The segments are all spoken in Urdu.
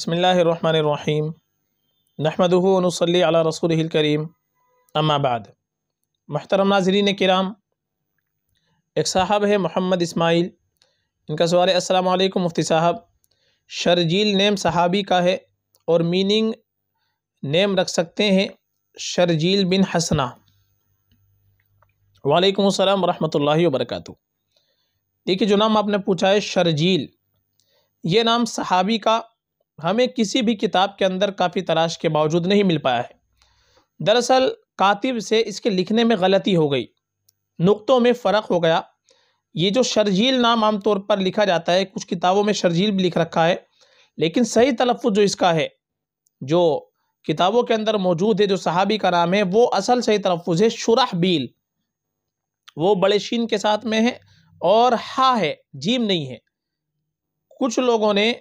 بسم اللہ الرحمن الرحیم و نصلی علی رسول الکریم اما بعد محترم ناظرین کرام ایک صاحب ہے محمد اسماعیل ان کا سوال ہے السلام علیکم مفتی صاحب شرجیل نیم صحابی کا ہے اور میننگ نیم رکھ سکتے ہیں شرجیل بن حسنہ وعلیکم السلام ورحمۃ اللہ وبرکاتہ دیکھیے جو نام آپ نے پوچھا ہے شرجیل یہ نام صحابی کا ہمیں کسی بھی کتاب کے اندر کافی تلاش کے باوجود نہیں مل پایا ہے دراصل کاتب سے اس کے لکھنے میں غلطی ہو گئی نقطوں میں فرق ہو گیا یہ جو شرجیل نام عام طور پر لکھا جاتا ہے کچھ کتابوں میں شرجیل بھی لکھ رکھا ہے لیکن صحیح تلفظ جو اس کا ہے جو کتابوں کے اندر موجود ہے جو صحابی کا نام ہے وہ اصل صحیح تلفظ ہے شرح بیل وہ بڑے شین کے ساتھ میں ہے اور ہا ہے جیم نہیں ہے کچھ لوگوں نے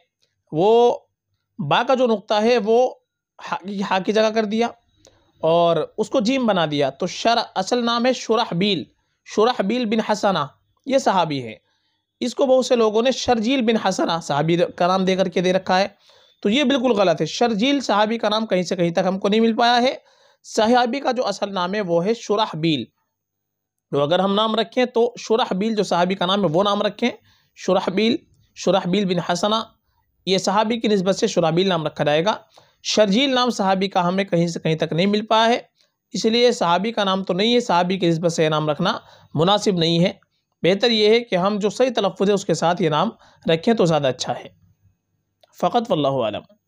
وہ با کا جو نقطہ ہے وہ ہا کی جگہ کر دیا اور اس کو جیم بنا دیا تو شرح اصل نام ہے شرح بیل شرح بیل بن حسنہ یہ صحابی ہے اس کو بہت سے لوگوں نے شرجیل بن حسنہ صحابی کا نام دے کر کے دے رکھا ہے تو یہ بالکل غلط ہے شرجیل صحابی کا نام کہیں سے کہیں تک ہم کو نہیں مل پایا ہے صحابی کا جو اصل نام ہے وہ ہے شرح بیل اگر ہم نام رکھیں تو شرح بیل جو صحابی کا نام ہے وہ نام رکھیں شرح بیل شرح بیل بن حسنہ یہ صحابی کی نسبت سے شرابیل نام رکھا جائے گا شرجیل نام صحابی کا ہمیں کہیں سے کہیں تک نہیں مل پایا ہے اس لیے صحابی کا نام تو نہیں ہے صحابی کی نسبت سے یہ نام رکھنا مناسب نہیں ہے بہتر یہ ہے کہ ہم جو صحیح تلفظ ہے اس کے ساتھ یہ نام رکھیں تو زیادہ اچھا ہے فقط واللہ عالم